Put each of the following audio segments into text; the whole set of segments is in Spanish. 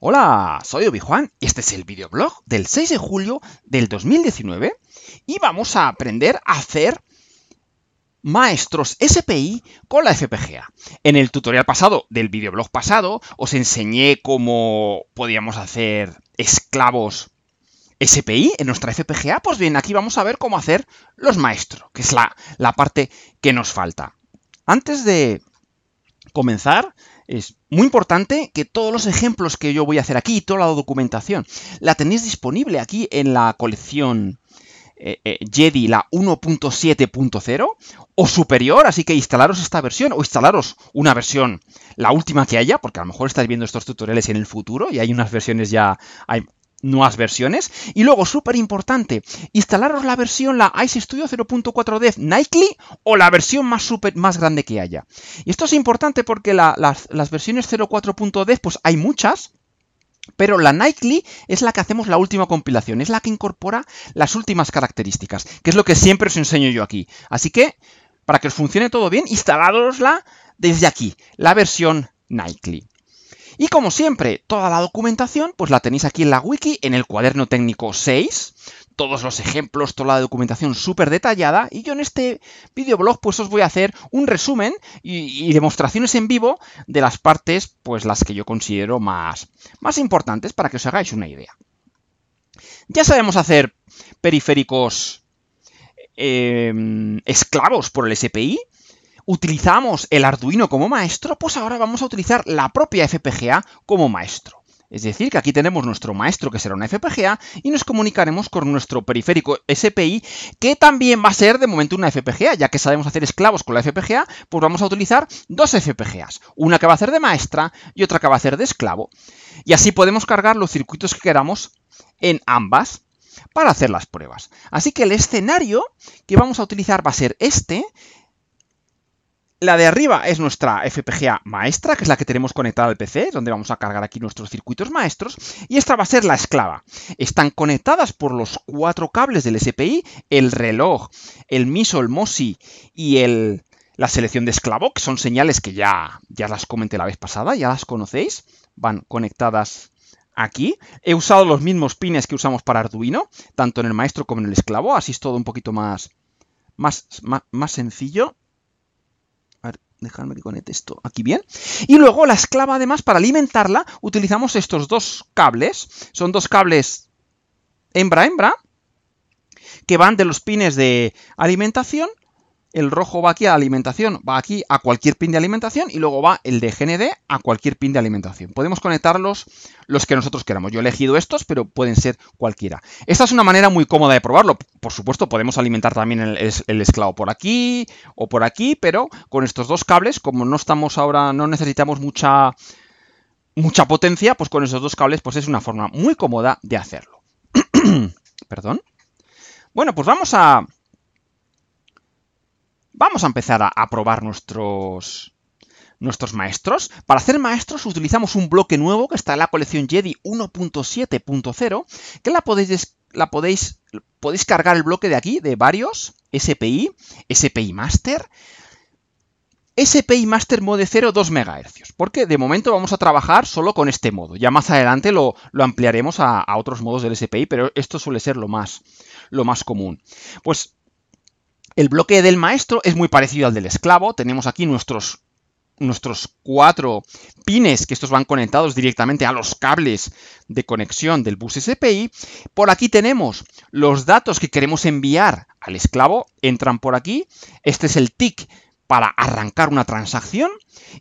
Hola, soy Obi-Juan y este es el videoblog del 6 de julio del 2019 y vamos a aprender a hacer maestros SPI con la FPGA. En el tutorial pasado del videoblog pasado os enseñé cómo podíamos hacer esclavos SPI en nuestra FPGA. Pues bien, aquí vamos a ver cómo hacer los maestros, que es la, la parte que nos falta. Antes de comenzar, es muy importante que todos los ejemplos que yo voy a hacer aquí y toda la documentación la tenéis disponible aquí en la colección eh, eh, Jedi la 1.7.0 o superior, así que instalaros esta versión o instalaros una versión, la última que haya, porque a lo mejor estáis viendo estos tutoriales en el futuro y hay unas versiones ya, hay nuevas versiones. Y luego, súper importante, instalaros la versión, la Ice Studio 0.4 Dev Nightly o la versión más, super, más grande que haya. Y esto es importante porque las, versiones 04.dev, pues hay muchas. Pero la Nightly es la que hacemos la última compilación, es la que incorpora las últimas características, que es lo que siempre os enseño yo aquí. Así que, para que os funcione todo bien, instaladosla desde aquí, la versión Nightly. Y como siempre, toda la documentación, pues la tenéis aquí en la wiki, en el cuaderno técnico 6, todos los ejemplos, toda la documentación súper detallada, y yo en este videoblog pues os voy a hacer un resumen y, demostraciones en vivo de las partes, pues las que yo considero más, más importantes para que os hagáis una idea. Ya sabemos hacer periféricos em, esclavos por el SPI, utilizamos el Arduino como maestro, pues ahora vamos a utilizar la propia FPGA como maestro. Es decir, que aquí tenemos nuestro maestro que será una FPGA y nos comunicaremos con nuestro periférico SPI que también va a ser de momento una FPGA, ya que sabemos hacer esclavos con la FPGA, pues vamos a utilizar dos FPGAs, una que va a ser de maestra y otra que va a ser de esclavo. Y así podemos cargar los circuitos que queramos en ambas para hacer las pruebas. Así que el escenario que vamos a utilizar va a ser este, la de arriba es nuestra FPGA maestra, que es la que tenemos conectada al PC, donde vamos a cargar aquí nuestros circuitos maestros, y esta va a ser la esclava. Están conectadas por los cuatro cables del SPI, el reloj, el MISO, el MOSI y el, la selección de esclavo, que son señales que ya, ya las comenté la vez pasada, ya las conocéis, van conectadas aquí. He usado los mismos pines que usamos para Arduino, tanto en el maestro como en el esclavo, así es todo un poquito más, más, más sencillo dejarme que conecte esto aquí bien. Y luego la esclava, además, para alimentarla, utilizamos estos dos cables. Son dos cables hembra-hembra, que van de los pines de alimentación el rojo va aquí a alimentación, va aquí a cualquier pin de alimentación y luego va el de GND a cualquier pin de alimentación. Podemos conectarlos los que nosotros queramos. Yo he elegido estos, pero pueden ser cualquiera. Esta es una manera muy cómoda de probarlo. Por supuesto, podemos alimentar también el, el esclavo por aquí o por aquí, pero con estos dos cables, como no estamos ahora, no necesitamos mucha, mucha potencia, pues con esos dos cables pues es una forma muy cómoda de hacerlo. Perdón. Bueno, pues vamos a Vamos a empezar a, probar nuestros, nuestros maestros. Para hacer maestros utilizamos un bloque nuevo que está en la colección Jedi 1.7.0, que la podéis, la podéis, podéis cargar el bloque de aquí, de varios, SPI, SPI Master, SPI Master Mode 0 2 MHz, porque de momento vamos a trabajar solo con este modo. Ya más adelante lo, ampliaremos a, otros modos del SPI, pero esto suele ser lo más, lo más común. Pues el bloque del maestro es muy parecido al del esclavo. Tenemos aquí nuestros, nuestros cuatro pines, que estos van conectados directamente a los cables de conexión del bus SPI. Por aquí tenemos los datos que queremos enviar al esclavo. Entran por aquí. Este es el TIC para arrancar una transacción.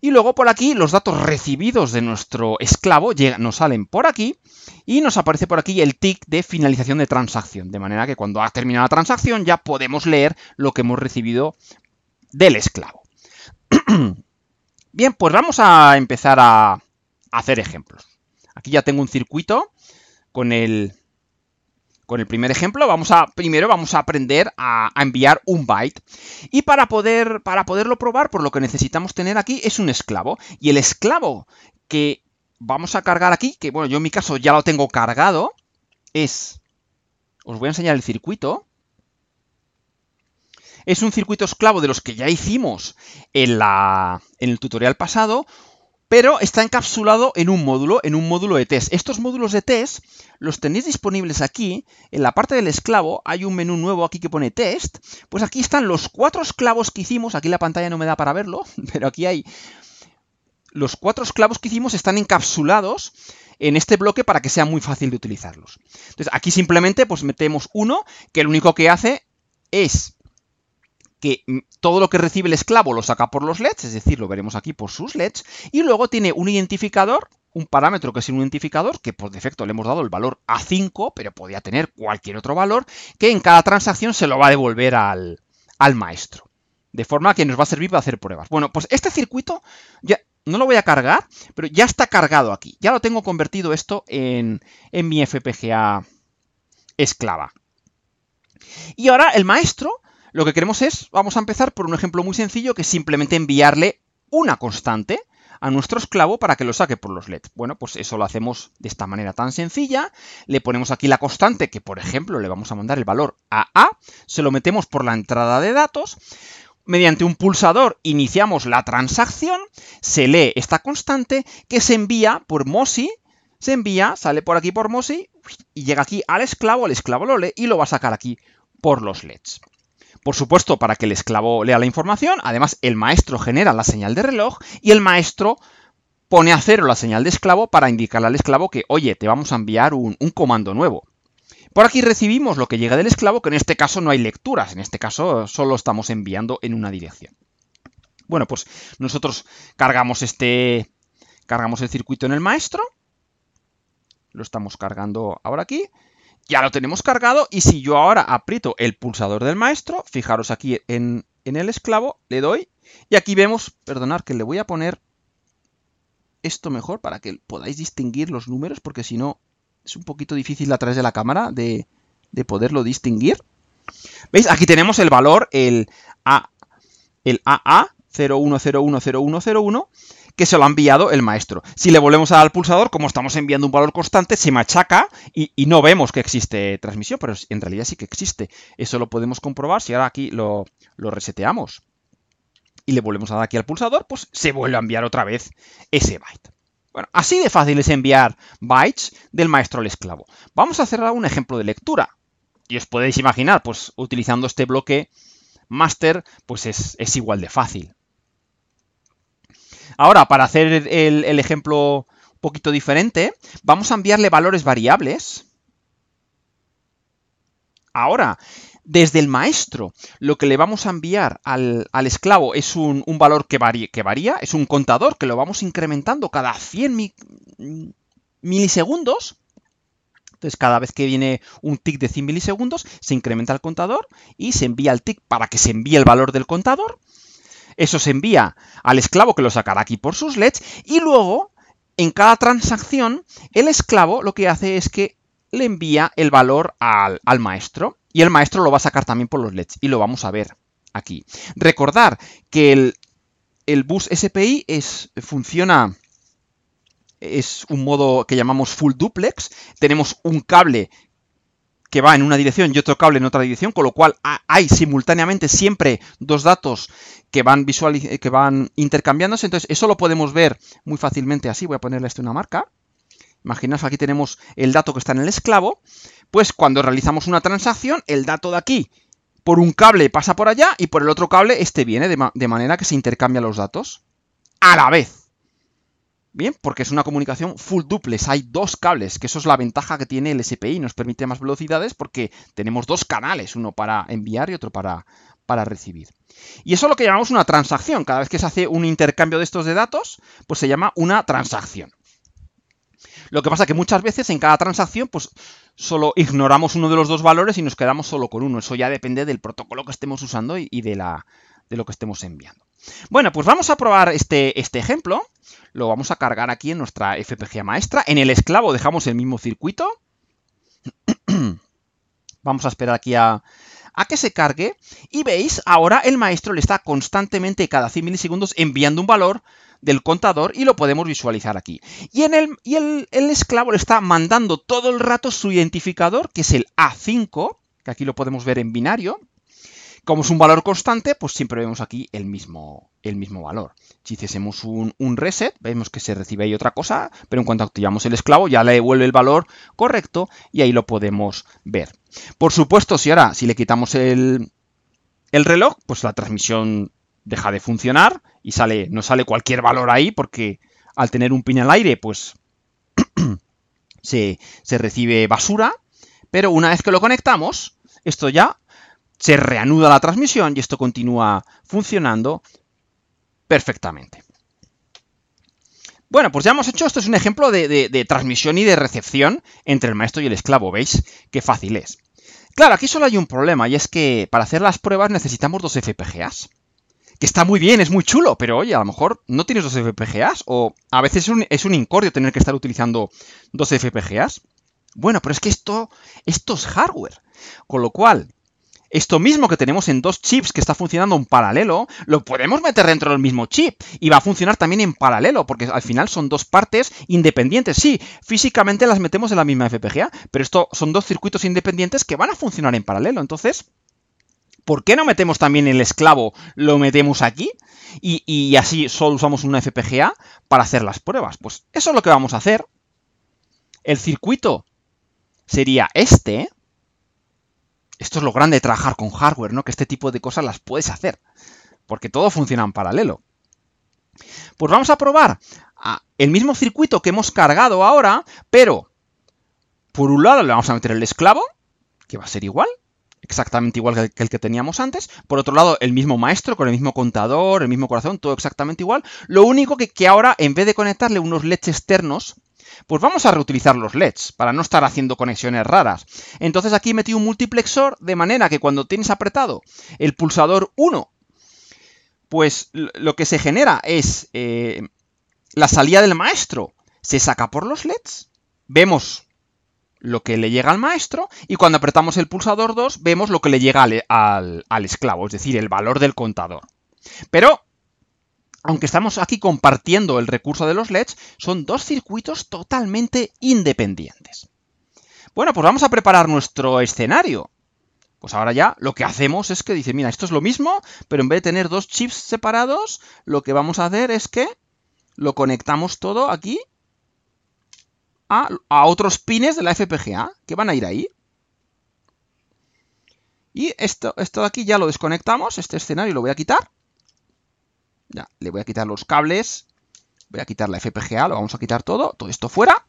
Y luego por aquí los datos recibidos de nuestro esclavo nos salen por aquí y nos aparece por aquí el tick de finalización de transacción. De manera que cuando ha terminado la transacción ya podemos leer lo que hemos recibido del esclavo. Bien, pues vamos a empezar a hacer ejemplos. Aquí ya tengo un circuito con el con el primer ejemplo, vamos a, primero vamos a aprender a, enviar un byte. Y para, poder, para poderlo probar, por lo que necesitamos tener aquí es un esclavo. Y el esclavo que vamos a cargar aquí, que bueno, yo en mi caso ya lo tengo cargado, es... Os voy a enseñar el circuito. Es un circuito esclavo de los que ya hicimos en, la, en el tutorial pasado, pero está encapsulado en un módulo, en un módulo de test. Estos módulos de test los tenéis disponibles aquí. En la parte del esclavo hay un menú nuevo aquí que pone test. Pues aquí están los cuatro esclavos que hicimos. Aquí la pantalla no me da para verlo, pero aquí hay... Los cuatro esclavos que hicimos están encapsulados en este bloque para que sea muy fácil de utilizarlos. Entonces aquí simplemente pues metemos uno que lo único que hace es que mm, todo lo que recibe el esclavo lo saca por los LEDs, es decir, lo veremos aquí por sus LEDs, y luego tiene un identificador, un parámetro que es un identificador, que por defecto le hemos dado el valor a 5, pero podía tener cualquier otro valor, que en cada transacción se lo va a devolver al, al maestro. De forma que nos va a servir para hacer pruebas. Bueno, pues este circuito ya no lo voy a cargar, pero ya está cargado aquí. Ya lo tengo convertido esto en, en mi FPGA esclava. Y ahora el maestro lo que queremos es, vamos a empezar por un ejemplo muy sencillo que es simplemente enviarle una constante a nuestro esclavo para que lo saque por los LEDs. Bueno, pues eso lo hacemos de esta manera tan sencilla. Le ponemos aquí la constante, que por ejemplo le vamos a mandar el valor a A, se lo metemos por la entrada de datos. Mediante un pulsador iniciamos la transacción, se lee esta constante que se envía por MOSI, se envía, sale por aquí por MOSI y llega aquí al esclavo, el esclavo lo lee y lo va a sacar aquí por los LEDs. Por supuesto, para que el esclavo lea la información, además el maestro genera la señal de reloj y el maestro pone a cero la señal de esclavo para indicarle al esclavo que, oye, te vamos a enviar un, un comando nuevo. Por aquí recibimos lo que llega del esclavo, que en este caso no hay lecturas, en este caso solo estamos enviando en una dirección. Bueno, pues nosotros cargamos este. Cargamos el circuito en el maestro. Lo estamos cargando ahora aquí ya lo tenemos cargado y si yo ahora aprieto el pulsador del maestro, fijaros aquí en, el esclavo, le doy y aquí vemos, perdonad que le voy a poner esto mejor para que podáis distinguir los números porque si no es un poquito difícil a través de la cámara de, de poderlo distinguir. ¿Veis? Aquí tenemos el valor, el, A, el AA01010101, que se lo ha enviado el maestro. Si le volvemos a dar al pulsador, como estamos enviando un valor constante, se machaca y, no vemos que existe transmisión, pero en realidad sí que existe. Eso lo podemos comprobar si ahora aquí lo, reseteamos y le volvemos a dar aquí al pulsador, pues se vuelve a enviar otra vez ese byte. Bueno, así de fácil es enviar bytes del maestro al esclavo. Vamos a hacer ahora un ejemplo de lectura. Y os podéis imaginar, pues utilizando este bloque master, pues es igual de fácil. Ahora, para hacer el, ejemplo un poquito diferente, vamos a enviarle valores variables. Ahora, desde el maestro, lo que le vamos a enviar al, esclavo es un, valor que, varía, es un contador que lo vamos incrementando cada 100 milisegundos. Entonces, cada vez que viene un tick de 100 milisegundos, se incrementa el contador y se envía el tick para que se envíe el valor del contador eso se envía al esclavo que lo sacará aquí por sus leds, y luego, en cada transacción, el esclavo lo que hace es que le envía el valor al, al maestro, y el maestro lo va a sacar también por los leds, y lo vamos a ver aquí. Recordar que el, el bus SPI es, funciona es un modo que llamamos full duplex. Tenemos un cable que va en una dirección y otro cable en otra dirección, con lo cual hay simultáneamente siempre dos datos que van, eh, que van intercambiándose. Entonces, eso lo podemos ver muy fácilmente así. Voy a ponerle esto una marca. Imaginaos, aquí tenemos el dato que está en el esclavo. Pues cuando realizamos una transacción, el dato de aquí por un cable pasa por allá y por el otro cable este viene, de, de manera que se intercambian los datos a la vez. Bien, porque es una comunicación full duplex, hay dos cables, que eso es la ventaja que tiene el SPI, nos permite más velocidades porque tenemos dos canales, uno para enviar y otro para, para recibir. Y eso es lo que llamamos una transacción, cada vez que se hace un intercambio de estos de datos, pues se llama una transacción. Lo que pasa es que muchas veces en cada transacción, pues solo ignoramos uno de los dos valores y nos quedamos solo con uno. Eso ya depende del protocolo que estemos usando y, de la de lo que estemos enviando. Bueno, pues vamos a probar este, este ejemplo. Lo vamos a cargar aquí en nuestra FPGA maestra. En el esclavo dejamos el mismo circuito. vamos a esperar aquí a, que se cargue y veis, ahora el maestro le está constantemente cada 100 milisegundos enviando un valor del contador y lo podemos visualizar aquí. Y, en el, el, el, esclavo le está mandando todo el rato su identificador, que es el A5, que aquí lo podemos ver en binario, como es un valor constante, pues siempre vemos aquí el mismo, el mismo valor. Si hiciésemos un, reset, vemos que se recibe ahí otra cosa, pero en cuanto activamos el esclavo ya le devuelve el valor correcto y ahí lo podemos ver. Por supuesto, si ahora, si le quitamos el, el reloj, pues la transmisión deja de funcionar y sale, no sale cualquier valor ahí porque al tener un pin al aire, pues se, se recibe basura. Pero una vez que lo conectamos, esto ya se reanuda la transmisión y esto continúa funcionando perfectamente. Bueno, pues ya hemos hecho, esto es un ejemplo de, transmisión y de recepción entre el maestro y el esclavo, ¿veis? Qué fácil es. Claro, aquí solo hay un problema y es que para hacer las pruebas necesitamos dos FPGAs. Que está muy bien, es muy chulo, pero oye, a lo mejor no tienes dos FPGAs o a veces es un, es un incordio tener que estar utilizando dos FPGAs. Bueno, pero es que esto, esto es hardware. Con lo cual, esto mismo que tenemos en dos chips que está funcionando en paralelo, lo podemos meter dentro del mismo chip y va a funcionar también en paralelo, porque al final son dos partes independientes. Sí, físicamente las metemos en la misma FPGA, pero esto son dos circuitos independientes que van a funcionar en paralelo. Entonces, ¿por qué no metemos también el esclavo? Lo metemos aquí y, y así solo usamos una FPGA para hacer las pruebas. Pues eso es lo que vamos a hacer. El circuito sería este esto es lo grande de trabajar con hardware, ¿no? Que este tipo de cosas las puedes hacer, porque todo funciona en paralelo. Pues vamos a probar ah, el mismo circuito que hemos cargado ahora, pero por un lado le vamos a meter el esclavo, que va a ser igual, exactamente igual que el que teníamos antes. Por otro lado, el mismo maestro, con el mismo contador, el mismo corazón, todo exactamente igual. Lo único que, ahora, en vez de conectarle unos leches externos, pues vamos a reutilizar los LEDs para no estar haciendo conexiones raras. Entonces aquí he metido un multiplexor de manera que cuando tienes apretado el pulsador 1, pues lo que se genera es eh, la salida del maestro. Se saca por los LEDs. Vemos lo que le llega al maestro y cuando apretamos el pulsador 2 vemos lo que le llega al esclavo, es decir, el valor del contador. Pero aunque estamos aquí compartiendo el recurso de los LEDs, son dos circuitos totalmente independientes. Bueno, pues vamos a preparar nuestro escenario. Pues ahora ya lo que hacemos es que dice, mira, esto es lo mismo, pero en vez de tener dos chips separados, lo que vamos a hacer es que lo conectamos todo aquí a, otros pines de la FPGA, que van a ir ahí. Y esto, esto de aquí ya lo desconectamos, este escenario lo voy a quitar. Ya, le voy a quitar los cables. Voy a quitar la FPGA, lo vamos a quitar todo, todo esto fuera.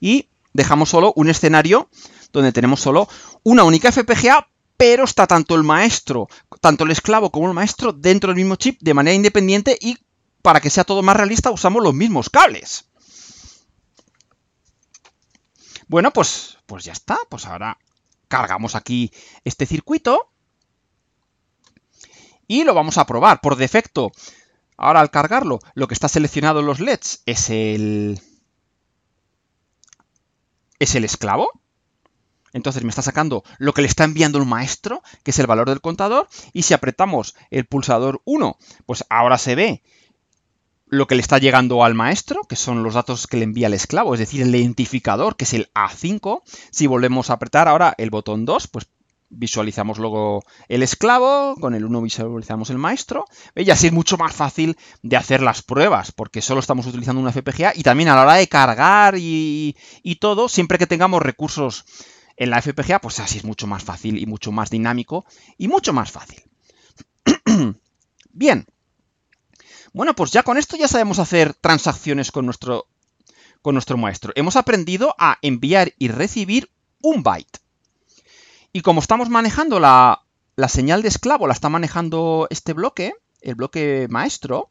Y dejamos solo un escenario donde tenemos solo una única FPGA, pero está tanto el maestro, tanto el esclavo como el maestro dentro del mismo chip de manera independiente y para que sea todo más realista usamos los mismos cables. Bueno, pues, pues ya está, pues ahora cargamos aquí este circuito y lo vamos a probar. Por defecto, ahora al cargarlo, lo que está seleccionado en los LEDs es el... es el esclavo. Entonces me está sacando lo que le está enviando el maestro, que es el valor del contador, y si apretamos el pulsador 1, pues ahora se ve lo que le está llegando al maestro, que son los datos que le envía el esclavo, es decir, el identificador, que es el A5. Si volvemos a apretar ahora el botón 2, pues visualizamos luego el esclavo, con el 1 visualizamos el maestro, y así es mucho más fácil de hacer las pruebas, porque solo estamos utilizando una FPGA y también a la hora de cargar y, y todo, siempre que tengamos recursos en la FPGA, pues así es mucho más fácil y mucho más dinámico y mucho más fácil. Bien. Bueno, pues ya con esto ya sabemos hacer transacciones con nuestro, con nuestro maestro. Hemos aprendido a enviar y recibir un byte. Y como estamos manejando la, señal de esclavo, la está manejando este bloque, el bloque maestro,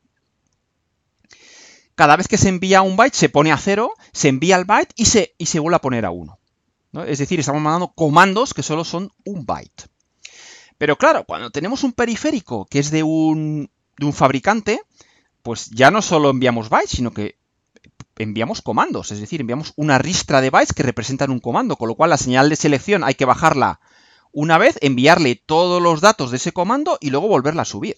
cada vez que se envía un byte se pone a cero, se envía el byte y se, vuelve a poner a uno. Es decir, estamos mandando comandos que solo son un byte. Pero claro, cuando tenemos un periférico que es de un, de un fabricante, pues ya no solo enviamos bytes, sino que enviamos comandos, es decir, enviamos una ristra de bytes que representan un comando, con lo cual la señal de selección hay que bajarla una vez, enviarle todos los datos de ese comando y luego volverla a subir.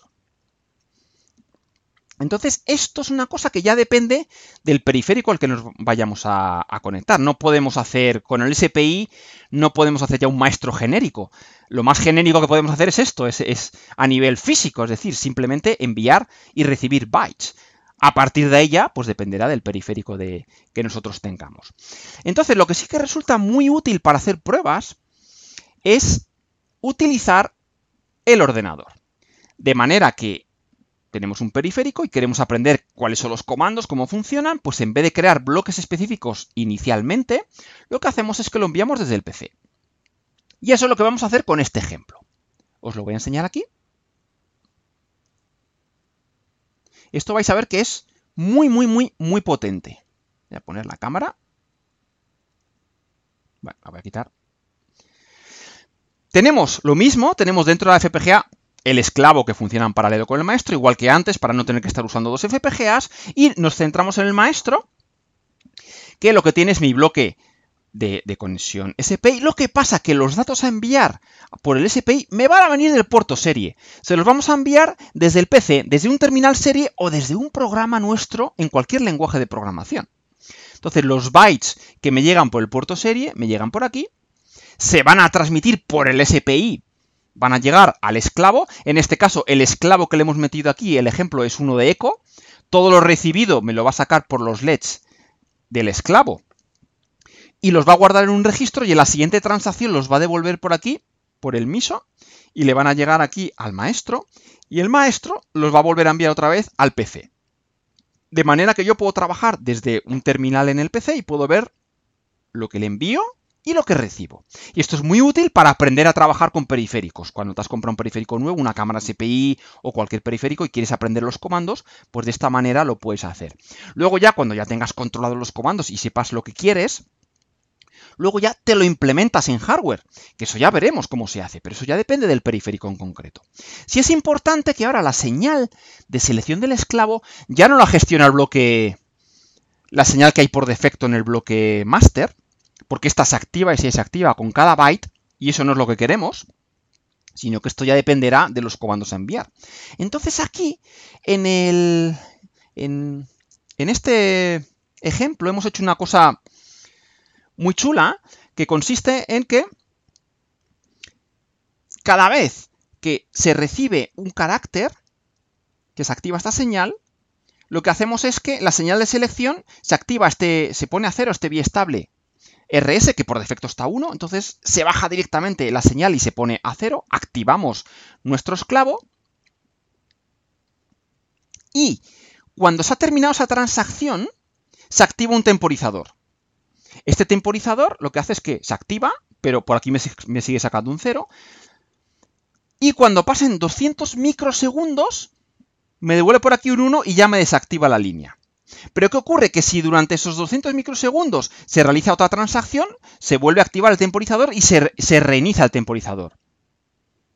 Entonces, esto es una cosa que ya depende del periférico al que nos vayamos a, conectar. No podemos hacer, con el SPI, no podemos hacer ya un maestro genérico. Lo más genérico que podemos hacer es esto, es, a nivel físico, es decir, simplemente enviar y recibir bytes. A partir de ella, pues dependerá del periférico de, que nosotros tengamos. Entonces, lo que sí que resulta muy útil para hacer pruebas es utilizar el ordenador. De manera que tenemos un periférico y queremos aprender cuáles son los comandos, cómo funcionan, pues en vez de crear bloques específicos inicialmente, lo que hacemos es que lo enviamos desde el PC. Y eso es lo que vamos a hacer con este ejemplo. Os lo voy a enseñar aquí. Esto vais a ver que es muy, muy, muy, muy potente. Voy a poner la cámara. Bueno, la voy a quitar. Tenemos lo mismo, tenemos dentro de la FPGA el esclavo que funciona en paralelo con el maestro, igual que antes, para no tener que estar usando dos FPGAs, y nos centramos en el maestro, que lo que tiene es mi bloque de, conexión SPI. Lo que pasa que los datos a enviar por el SPI me van a venir del puerto serie. Se los vamos a enviar desde el PC, desde un terminal serie o desde un programa nuestro en cualquier lenguaje de programación. Entonces los bytes que me llegan por el puerto serie me llegan por aquí se van a transmitir por el SPI. Van a llegar al esclavo. En este caso, el esclavo que le hemos metido aquí, el ejemplo es uno de eco. Todo lo recibido me lo va a sacar por los LEDs del esclavo. Y los va a guardar en un registro y en la siguiente transacción los va a devolver por aquí, por el MISO, y le van a llegar aquí al maestro. Y el maestro los va a volver a enviar otra vez al PC. De manera que yo puedo trabajar desde un terminal en el PC y puedo ver lo que le envío, y lo que recibo. Y esto es muy útil para aprender a trabajar con periféricos. Cuando te has comprado un periférico nuevo, una cámara CPI o cualquier periférico y quieres aprender los comandos, pues de esta manera lo puedes hacer. Luego ya cuando ya tengas controlado los comandos y sepas lo que quieres, luego ya te lo implementas en hardware, que eso ya veremos cómo se hace, pero eso ya depende del periférico en concreto. Si es importante que ahora la señal de selección del esclavo ya no la gestiona el bloque la señal que hay por defecto en el bloque master, porque esta se activa y se desactiva con cada byte, y eso no es lo que queremos, sino que esto ya dependerá de los comandos a enviar. Entonces aquí, en, el, en, este ejemplo, hemos hecho una cosa muy chula, que consiste en que cada vez que se recibe un carácter, que se activa esta señal, lo que hacemos es que la señal de selección se activa, este, se pone a cero este estable RS, que por defecto está a 1, entonces se baja directamente la señal y se pone a 0, activamos nuestro esclavo y cuando se ha terminado esa transacción, se activa un temporizador. Este temporizador lo que hace es que se activa, pero por aquí me, sigue sacando un 0, y cuando pasen 200 microsegundos, me devuelve por aquí un 1 y ya me desactiva la línea. Pero ¿qué ocurre? Que si durante esos 200 microsegundos se realiza otra transacción, se vuelve a activar el temporizador y se, se reinicia el temporizador.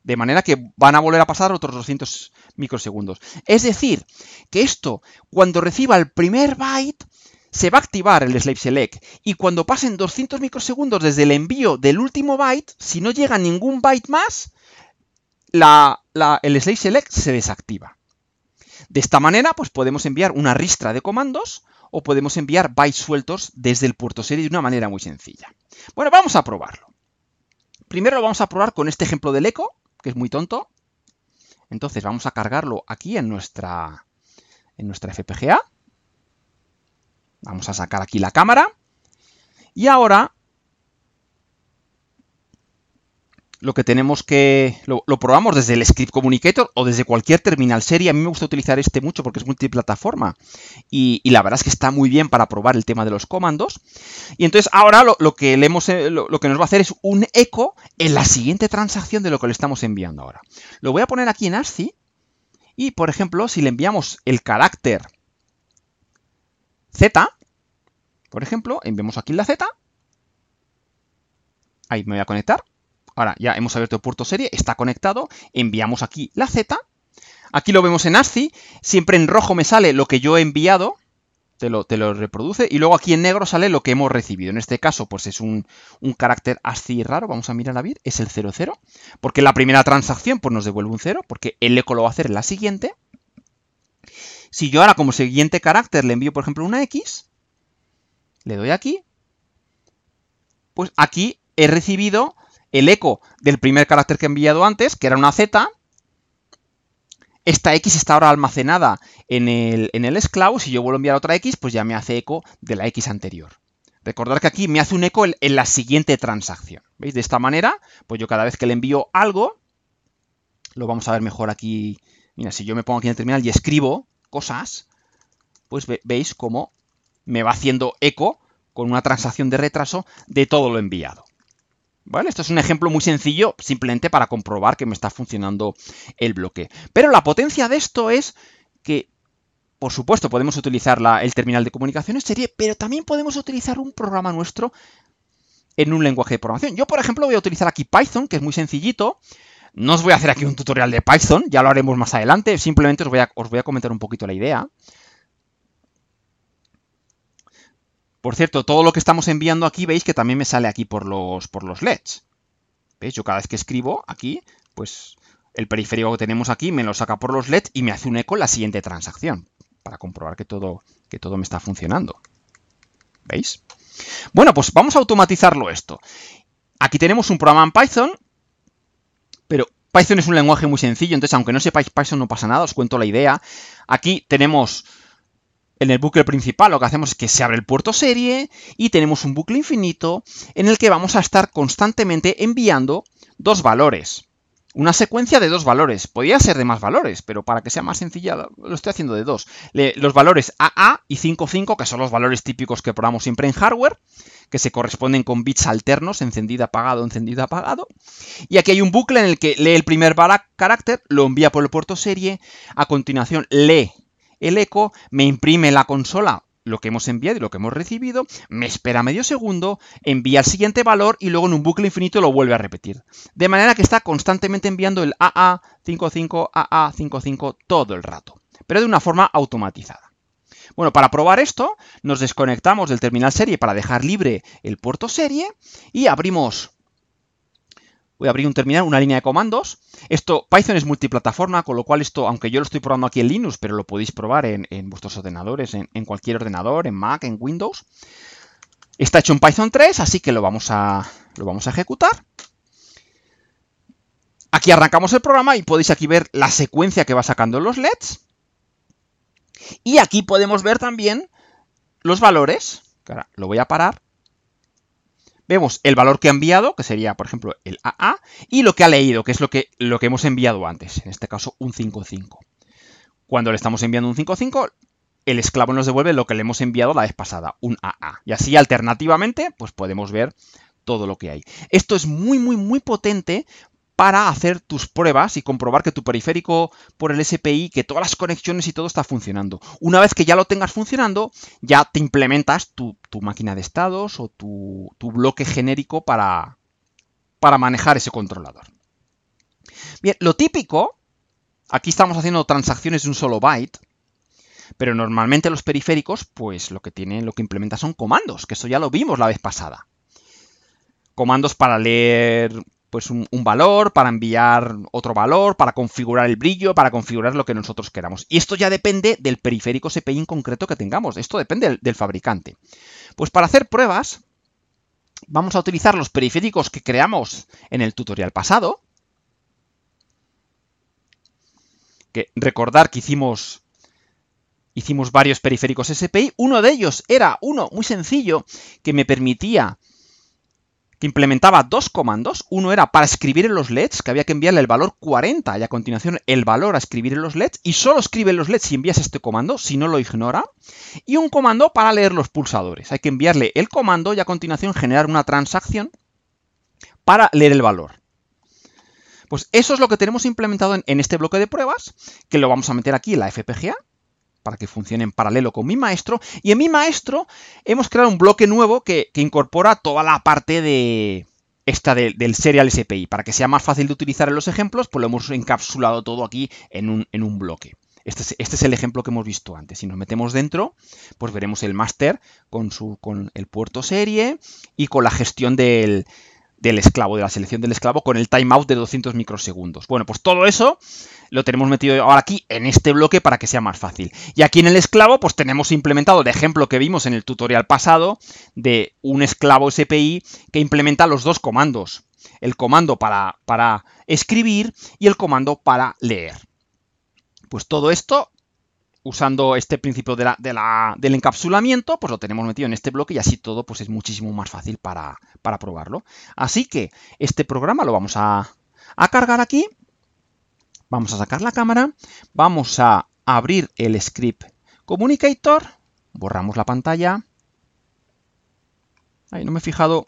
De manera que van a volver a pasar otros 200 microsegundos. Es decir, que esto, cuando reciba el primer byte, se va a activar el slave select y cuando pasen 200 microsegundos desde el envío del último byte, si no llega ningún byte más, el slave select se desactiva. De esta manera, pues podemos enviar una ristra de comandos o podemos enviar bytes sueltos desde el puerto serie de una manera muy sencilla. Bueno, vamos a probarlo. Primero lo vamos a probar con este ejemplo del eco, que es muy tonto. Entonces vamos a cargarlo aquí en nuestra, en nuestra FPGA. Vamos a sacar aquí la cámara. Y ahora lo que tenemos que. Lo, probamos desde el Script Communicator o desde cualquier terminal serie. A mí me gusta utilizar este mucho porque es multiplataforma. Y, la verdad es que está muy bien para probar el tema de los comandos. Y entonces ahora lo, que, le eh, lo, que nos va a hacer es un eco en la siguiente transacción de lo que le estamos enviando ahora. Lo voy a poner aquí en ASCII. Y por ejemplo, si le enviamos el carácter Z, por ejemplo, enviamos aquí la Z. Ahí me voy a conectar. Ahora ya hemos abierto el puerto serie, está conectado, enviamos aquí la Z, aquí lo vemos en ASCII, siempre en rojo me sale lo que yo he enviado, te lo, reproduce, y luego aquí en negro sale lo que hemos recibido. En este caso, pues es un, carácter ASCII raro, vamos a mirar a ver, es el 00, porque la primera transacción pues nos devuelve un 0, porque el eco lo va a hacer en la siguiente. Si yo ahora como siguiente carácter le envío, por ejemplo, una X, le doy aquí, pues aquí he recibido el eco del primer carácter que he enviado antes, que era una Z. Esta X está ahora almacenada en el, en esclavo. Si yo vuelvo a enviar otra X, pues ya me hace eco de la X anterior. Recordar que aquí me hace un eco en, la siguiente transacción. ¿Veis? De esta manera, pues yo cada vez que le envío algo, lo vamos a ver mejor aquí. Mira, si yo me pongo aquí en el terminal y escribo cosas, pues veis cómo me va haciendo eco con una transacción de retraso de todo lo enviado. Esto es un ejemplo muy sencillo, simplemente para comprobar que me está funcionando el bloque. Pero la potencia de esto es que, por supuesto, podemos utilizar el terminal de comunicaciones serie, pero también podemos utilizar un programa nuestro en un lenguaje de programación. Yo, por ejemplo, voy a utilizar aquí Python, que es muy sencillito. No os voy a hacer aquí un tutorial de Python, ya lo haremos más adelante, simplemente os voy os voy a comentar un poquito la idea. Por cierto, todo lo que estamos enviando aquí, veis que también me sale aquí por los, por los LEDs. ¿Veis? Yo cada vez que escribo aquí, pues el periférico que tenemos aquí me lo saca por los LEDs y me hace un eco en la siguiente transacción. Para comprobar que todo, que todo me está funcionando. ¿Veis? Bueno, pues vamos a automatizarlo esto. Aquí tenemos un programa en Python, pero Python es un lenguaje muy sencillo, entonces aunque no sepáis Python no pasa nada, os cuento la idea. Aquí tenemos en el bucle principal lo que hacemos es que se abre el puerto serie y tenemos un bucle infinito en el que vamos a estar constantemente enviando dos valores. Una secuencia de dos valores. Podría ser de más valores, pero para que sea más sencilla lo estoy haciendo de dos. los valores AA y 55, que son los valores típicos que probamos siempre en hardware, que se corresponden con bits alternos, encendido, apagado, encendido, apagado. Y aquí hay un bucle en el que lee el primer carácter, lo envía por el puerto serie, a continuación lee el eco me imprime la consola lo que hemos enviado y lo que hemos recibido, me espera medio segundo, envía el siguiente valor y luego en un bucle infinito lo vuelve a repetir. De manera que está constantemente enviando el AA55, AA55 todo el rato, pero de una forma automatizada. Bueno, para probar esto, nos desconectamos del terminal serie para dejar libre el puerto serie y abrimos voy a abrir un terminal, una línea de comandos. Esto, Python es multiplataforma, con lo cual esto, aunque yo lo estoy probando aquí en Linux, pero lo podéis probar en, vuestros ordenadores, en, cualquier ordenador, en Mac, en Windows. Está hecho en Python 3, así que lo vamos a, lo vamos a ejecutar. Aquí arrancamos el programa y podéis aquí ver la secuencia que va sacando los LEDs. Y aquí podemos ver también los valores. lo voy a parar vemos el valor que ha enviado, que sería, por ejemplo, el AA, y lo que ha leído, que es lo que, lo que hemos enviado antes, en este caso un 5.5. Cuando le estamos enviando un 5.5, el esclavo nos devuelve lo que le hemos enviado la vez pasada, un AA. Y así alternativamente, pues podemos ver todo lo que hay. Esto es muy, muy, muy potente para hacer tus pruebas y comprobar que tu periférico por el SPI, que todas las conexiones y todo está funcionando. Una vez que ya lo tengas funcionando, ya te implementas tu, máquina de estados o tu, bloque genérico para, para manejar ese controlador. Bien, lo típico, aquí estamos haciendo transacciones de un solo byte, pero normalmente los periféricos, pues lo que tienen, lo que implementa son comandos, que eso ya lo vimos la vez pasada. Comandos para leer pues un, valor, para enviar otro valor, para configurar el brillo, para configurar lo que nosotros queramos. Y esto ya depende del periférico SPI en concreto que tengamos. Esto depende del, fabricante. Pues para hacer pruebas, vamos a utilizar los periféricos que creamos en el tutorial pasado. Que recordar que hicimos hicimos varios periféricos SPI. Uno de ellos era uno muy sencillo que me permitía que implementaba dos comandos. Uno era para escribir en los LEDs, que había que enviarle el valor 40 y a continuación el valor a escribir en los LEDs, y solo escribe en los LEDs si envías este comando, si no lo ignora. Y un comando para leer los pulsadores. Hay que enviarle el comando y a continuación generar una transacción para leer el valor. Pues eso es lo que tenemos implementado en, este bloque de pruebas, que lo vamos a meter aquí en la FPGA para que funcione en paralelo con mi maestro. Y en mi maestro hemos creado un bloque nuevo que, incorpora toda la parte de esta del serial SPI. Para que sea más fácil de utilizar en los ejemplos, pues lo hemos encapsulado todo aquí en un, bloque. Este es, este es, el ejemplo que hemos visto antes. Si nos metemos dentro, pues veremos el master con, su, con el puerto serie y con la gestión del, del esclavo, de la selección del esclavo, con el timeout de 200 microsegundos. Bueno, pues todo eso lo tenemos metido ahora aquí en este bloque para que sea más fácil. Y aquí en el esclavo, pues tenemos implementado el ejemplo que vimos en el tutorial pasado de un esclavo SPI que implementa los dos comandos. El comando para, para escribir y el comando para leer. Pues todo esto usando este principio de la, del encapsulamiento, pues lo tenemos metido en este bloque y así todo pues es muchísimo más fácil para, para probarlo. Así que este programa lo vamos a, cargar aquí. Vamos a sacar la cámara. Vamos a abrir el script communicator. Borramos la pantalla. Ahí no me he fijado.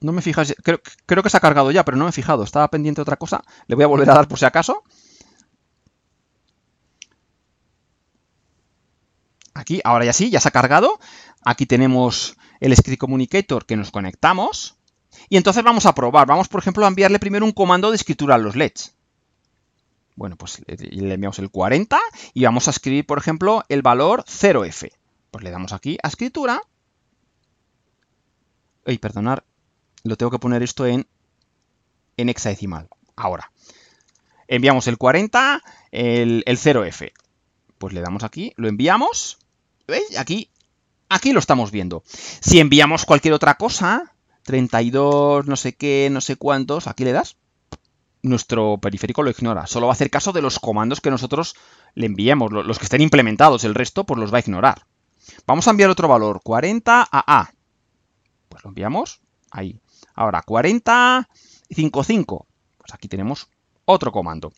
No me he Creo, creo que se ha cargado ya, pero no me he fijado. Estaba pendiente otra cosa. Le voy a volver a dar por si acaso. Aquí, ahora ya sí, ya se ha cargado. Aquí tenemos el script communicator que nos conectamos. Y entonces vamos a probar. Vamos, por ejemplo, a enviarle primero un comando de escritura a los LEDs. Bueno, pues le enviamos el 40 y vamos a escribir, por ejemplo, el valor 0f. Pues le damos aquí a escritura. Ay, perdonar, lo tengo que poner esto en, en hexadecimal. Ahora, enviamos el 40, el 0f. Pues le damos aquí, lo enviamos ¿Veis? Aquí, aquí lo estamos viendo. Si enviamos cualquier otra cosa, 32, no sé qué, no sé cuántos, aquí le das, nuestro periférico lo ignora. Solo va a hacer caso de los comandos que nosotros le enviemos, los que estén implementados. El resto, pues los va a ignorar. Vamos a enviar otro valor, 40 a A. Pues lo enviamos ahí. Ahora, 40, 5, 5. Pues aquí tenemos otro comando.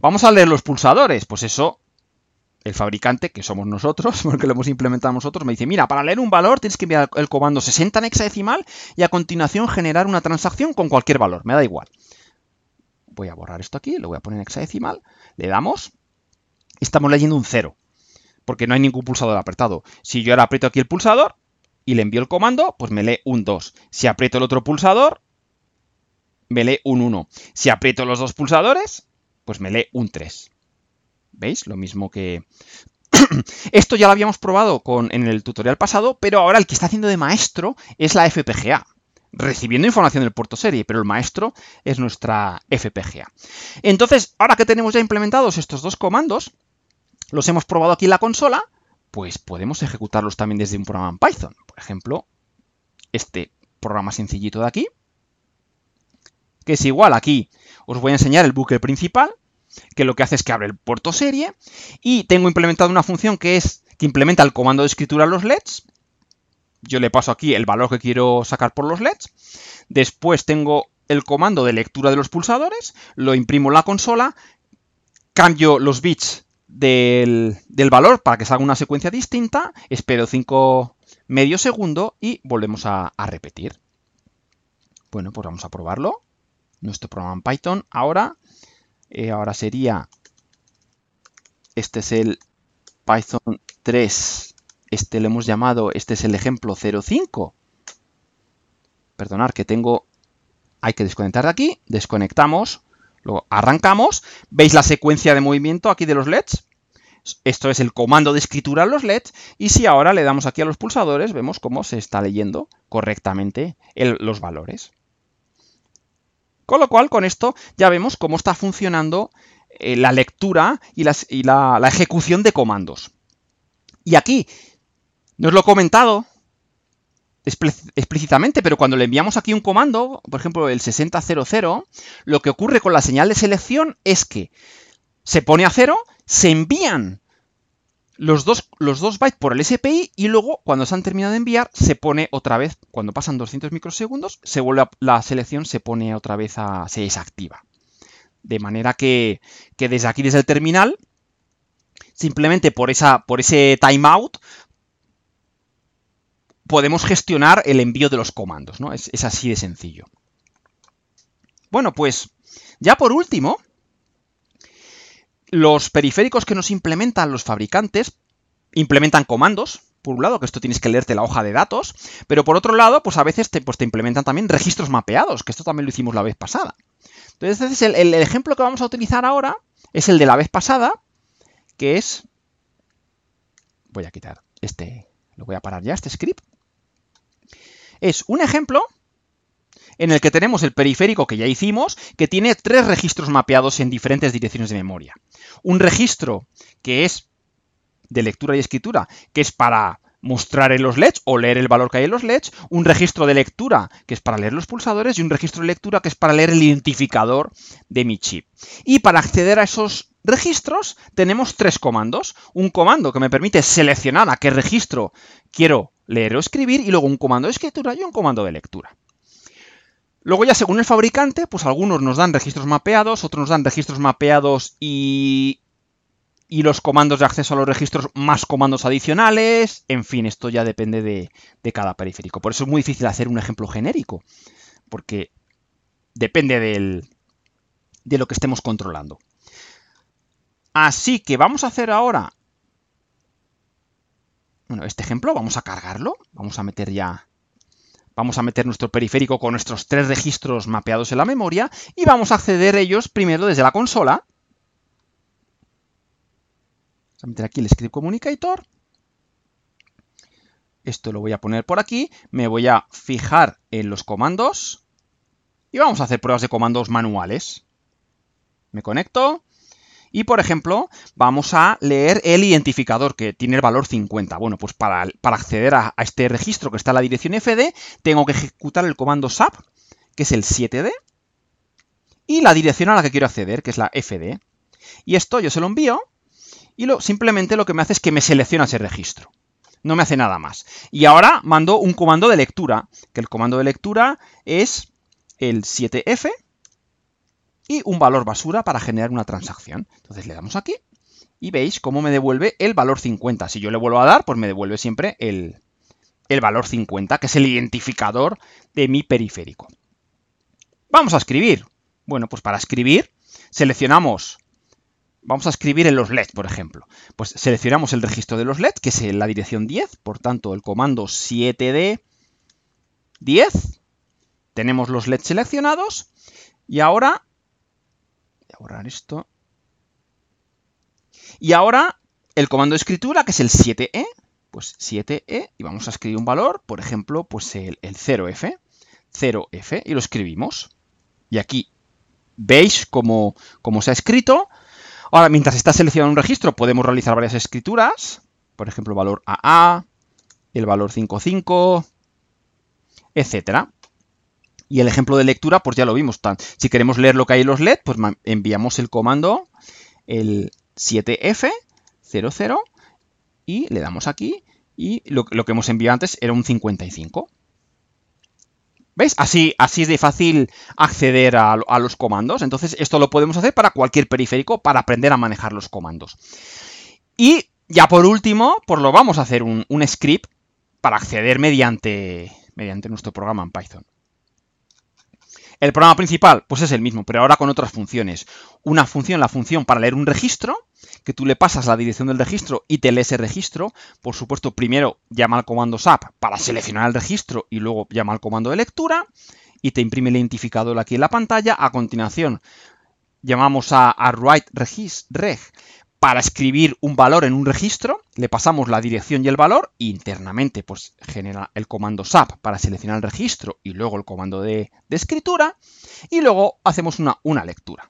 Vamos a leer los pulsadores. Pues eso el fabricante, que somos nosotros, porque lo hemos implementado nosotros, me dice, mira, para leer un valor tienes que enviar el comando 60 en hexadecimal y a continuación generar una transacción con cualquier valor, me da igual. Voy a borrar esto aquí, lo voy a poner en hexadecimal, le damos, estamos leyendo un 0, porque no hay ningún pulsador apretado. Si yo ahora aprieto aquí el pulsador y le envío el comando, pues me lee un 2. Si aprieto el otro pulsador, me lee un 1. Si aprieto los dos pulsadores, pues me lee un 3. ¿Veis? Lo mismo que... Esto ya lo habíamos probado con, en el tutorial pasado, pero ahora el que está haciendo de maestro es la FPGA, recibiendo información del puerto serie, pero el maestro es nuestra FPGA. Entonces, ahora que tenemos ya implementados estos dos comandos, los hemos probado aquí en la consola, pues podemos ejecutarlos también desde un programa en Python. Por ejemplo, este programa sencillito de aquí, que es igual aquí. Os voy a enseñar el bucle principal, que lo que hace es que abre el puerto serie y tengo implementada una función que es que implementa el comando de escritura a los LEDs. Yo le paso aquí el valor que quiero sacar por los LEDs. Después tengo el comando de lectura de los pulsadores, lo imprimo en la consola, cambio los bits del, valor para que salga una secuencia distinta, espero 5 medio segundo y volvemos a, a repetir. Bueno, pues vamos a probarlo. Nuestro programa en Python ahora eh, ahora sería, este es el Python 3, este lo hemos llamado, este es el ejemplo 05. Perdonar que tengo, hay que desconectar de aquí, desconectamos, luego arrancamos, veis la secuencia de movimiento aquí de los LEDs, esto es el comando de escritura a los LEDs, y si ahora le damos aquí a los pulsadores, vemos cómo se está leyendo correctamente los valores. Con lo cual, con esto ya vemos cómo está funcionando eh, la lectura y, la, ejecución de comandos. Y aquí, nos lo he comentado explícitamente, pero cuando le enviamos aquí un comando, por ejemplo el 6000, lo que ocurre con la señal de selección es que se pone a cero, se envían los dos, los dos bytes por el SPI y luego cuando se han terminado de enviar se pone otra vez, cuando pasan 200 microsegundos, se vuelve la selección se pone otra vez a, se desactiva. De manera que, desde aquí, desde el terminal, simplemente por, esa, por ese timeout, podemos gestionar el envío de los comandos, ¿no? Es, es así de sencillo. Bueno, pues ya por último, los periféricos que nos implementan los fabricantes implementan comandos, por un lado, que esto tienes que leerte la hoja de datos, pero por otro lado, pues a veces te, pues implementan también registros mapeados, que esto también lo hicimos la vez pasada. Entonces, este el, el, ejemplo que vamos a utilizar ahora es el de la vez pasada, que es... Voy a quitar este, lo voy a parar ya, este script. Es un ejemplo en el que tenemos el periférico que ya hicimos, que tiene tres registros mapeados en diferentes direcciones de memoria. Un registro que es de lectura y escritura, que es para mostrar en los LEDs o leer el valor que hay en los LEDs, un registro de lectura que es para leer los pulsadores y un registro de lectura que es para leer el identificador de mi chip. Y para acceder a esos registros tenemos tres comandos. Un comando que me permite seleccionar a qué registro quiero leer o escribir y luego un comando de escritura y un comando de lectura. Luego ya según el fabricante, pues algunos nos dan registros mapeados, otros nos dan registros mapeados y, y los comandos de acceso a los registros más comandos adicionales. En fin, esto ya depende de, cada periférico. Por eso es muy difícil hacer un ejemplo genérico, porque depende del, de lo que estemos controlando. Así que vamos a hacer ahora... Bueno, este ejemplo vamos a cargarlo. Vamos a meter ya Vamos a meter nuestro periférico con nuestros tres registros mapeados en la memoria y vamos a acceder ellos primero desde la consola. Vamos a meter aquí el script communicator. Esto lo voy a poner por aquí. Me voy a fijar en los comandos. Y vamos a hacer pruebas de comandos manuales. Me conecto. Y por ejemplo, vamos a leer el identificador que tiene el valor 50. Bueno, pues para, acceder a, este registro que está en la dirección fd, tengo que ejecutar el comando sap, que es el 7d, y la dirección a la que quiero acceder, que es la fd. Y esto yo se lo envío y lo, simplemente lo que me hace es que me selecciona ese registro. No me hace nada más. Y ahora mando un comando de lectura, que el comando de lectura es el 7f, y un valor basura para generar una transacción. Entonces le damos aquí y veis cómo me devuelve el valor 50. Si yo le vuelvo a dar, pues me devuelve siempre el, el valor 50, que es el identificador de mi periférico. Vamos a escribir. Bueno, pues para escribir seleccionamos vamos a escribir en los leds por ejemplo. Pues seleccionamos el registro de los leds que es en la dirección 10, por tanto el comando 7D 10. Tenemos los leds seleccionados y ahora borrar esto. Y ahora el comando de escritura, que es el 7e, e, pues 7e, e, y vamos a escribir un valor, por ejemplo, pues el, 0f, 0f, y lo escribimos. Y aquí veis cómo, se ha escrito. Ahora, mientras está seleccionado un registro, podemos realizar varias escrituras, por ejemplo, valor AA, el valor 55, etcétera. Y el ejemplo de lectura, pues ya lo vimos. si queremos leer lo que hay en los LED, pues enviamos el comando, el 7F00, y le damos aquí, y lo, que hemos enviado antes era un 55. ¿Veis? Así, así es de fácil acceder a, los comandos. Entonces, esto lo podemos hacer para cualquier periférico, para aprender a manejar los comandos. Y ya por último, pues lo vamos a hacer un, un script para acceder mediante, mediante nuestro programa en Python. El programa principal, pues es el mismo, pero ahora con otras funciones. Una función, la función para leer un registro, que tú le pasas la dirección del registro y te lee ese registro. Por supuesto, primero llama al comando SAP para seleccionar el registro y luego llama al comando de lectura y te imprime el identificador aquí en la pantalla. A continuación, llamamos a, write regis, reg para escribir un valor en un registro, le pasamos la dirección y el valor, e internamente pues genera el comando SAP para seleccionar el registro y luego el comando de, escritura, y luego hacemos una, una lectura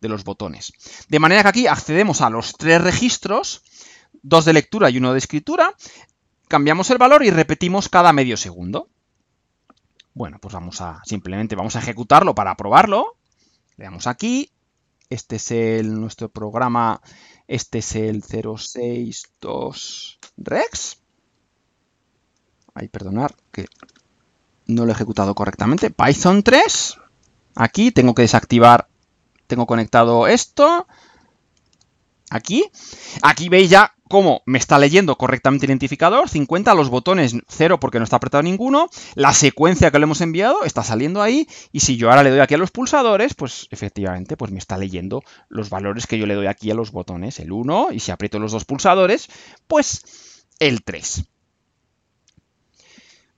de los botones. De manera que aquí accedemos a los tres registros, dos de lectura y uno de escritura, cambiamos el valor y repetimos cada medio segundo. Bueno, pues vamos a simplemente vamos a ejecutarlo para probarlo. Le damos aquí, este es el, nuestro programa, este es el 062 Rex. Ay, perdonar, que no lo he ejecutado correctamente. Python 3. Aquí tengo que desactivar, tengo conectado esto. Aquí. Aquí veis ya cómo me está leyendo correctamente el identificador, 50, los botones 0 porque no está apretado ninguno, la secuencia que le hemos enviado está saliendo ahí, y si yo ahora le doy aquí a los pulsadores, pues efectivamente pues me está leyendo los valores que yo le doy aquí a los botones, el 1, y si aprieto los dos pulsadores, pues el 3.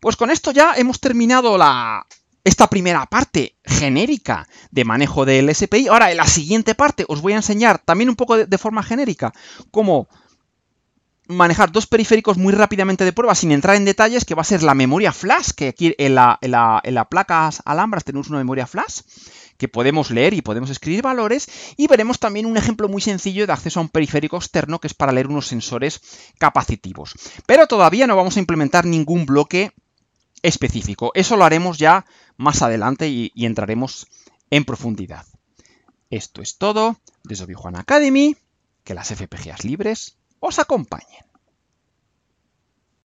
Pues con esto ya hemos terminado la, esta primera parte genérica de manejo del SPI. Ahora, en la siguiente parte os voy a enseñar también un poco de forma genérica cómo manejar dos periféricos muy rápidamente de prueba sin entrar en detalles, que va a ser la memoria flash, que aquí en la, en placa alambras tenemos una memoria flash, que podemos leer y podemos escribir valores, y veremos también un ejemplo muy sencillo de acceso a un periférico externo, que es para leer unos sensores capacitivos. Pero todavía no vamos a implementar ningún bloque específico, eso lo haremos ya más adelante y, entraremos en profundidad. Esto es todo desde Obi Academy, que las FPGAs libres os acompañen.